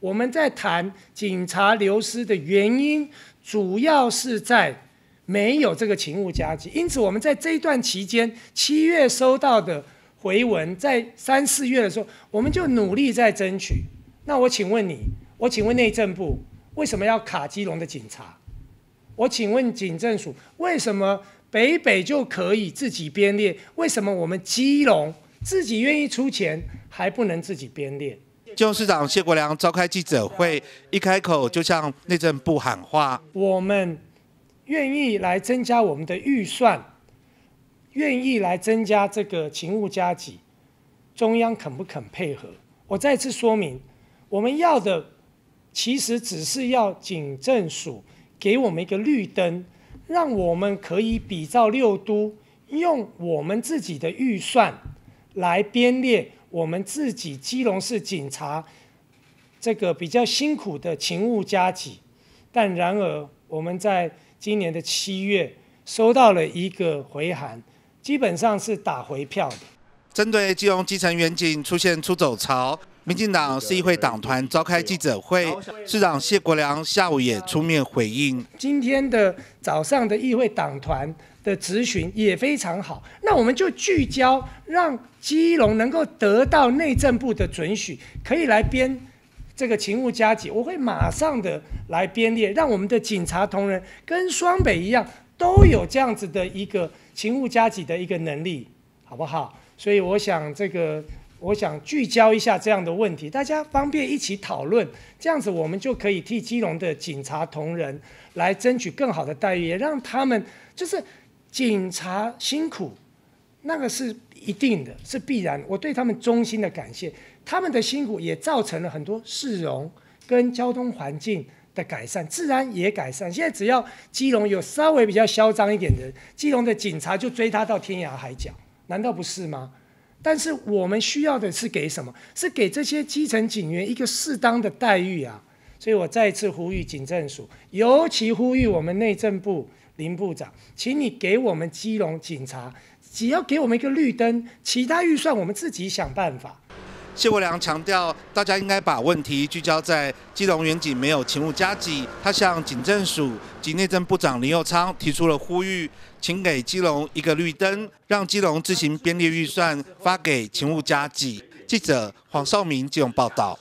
我们在谈警察流失的原因，主要是在没有这个勤务加急。因此我们在这一段期间，七月收到的回文，在三四月的时候，我们就努力在争取。那我请问你，我请问内政部，为什么要卡基隆的警察？我请问警政署，为什么北北就可以自己编列，为什么我们基隆自己愿意出钱，还不能自己编列？金融市长谢国良召开记者会，一开口就向内政部喊话：“我们愿意来增加我们的预算，愿意来增加这个勤务加急，中央肯不肯配合？”我再次说明，我们要的其实只是要警政署给我们一个绿灯，让我们可以比照六都，用我们自己的预算来编列。我们自己基隆市警察，这个比较辛苦的勤务加急，但然而我们在今年的七月收到了一个回函，基本上是打回票的。针对基隆基层员警出现出走潮。民进党市议会党团召开记者会，市长谢国良下午也出面回应。今天的早上的议会党团的质询也非常好，那我们就聚焦，让基隆能够得到内政部的准许，可以来编这个勤务加急，我会马上的来编列，让我们的警察同仁跟双北一样，都有这样子的一个勤务加急的一个能力，好不好？所以我想这个。我想聚焦一下这样的问题，大家方便一起讨论，这样子我们就可以替基隆的警察同仁来争取更好的待遇，也让他们就是警察辛苦，那个是一定的，是必然。我对他们衷心的感谢，他们的辛苦也造成了很多市容跟交通环境的改善，治安也改善。现在只要基隆有稍微比较嚣张一点的，基隆的警察就追他到天涯海角，难道不是吗？但是我们需要的是给什么？是给这些基层警员一个适当的待遇啊！所以我再次呼吁警政署，尤其呼吁我们内政部林部长，请你给我们基隆警察，只要给我们一个绿灯，其他预算我们自己想办法。谢国良强调，大家应该把问题聚焦在基隆远景没有勤务加级。他向警政署及内政部长林佑昌提出了呼吁，请给基隆一个绿灯，让基隆自行编列预算，发给勤务加级。记者黄少明就用报道。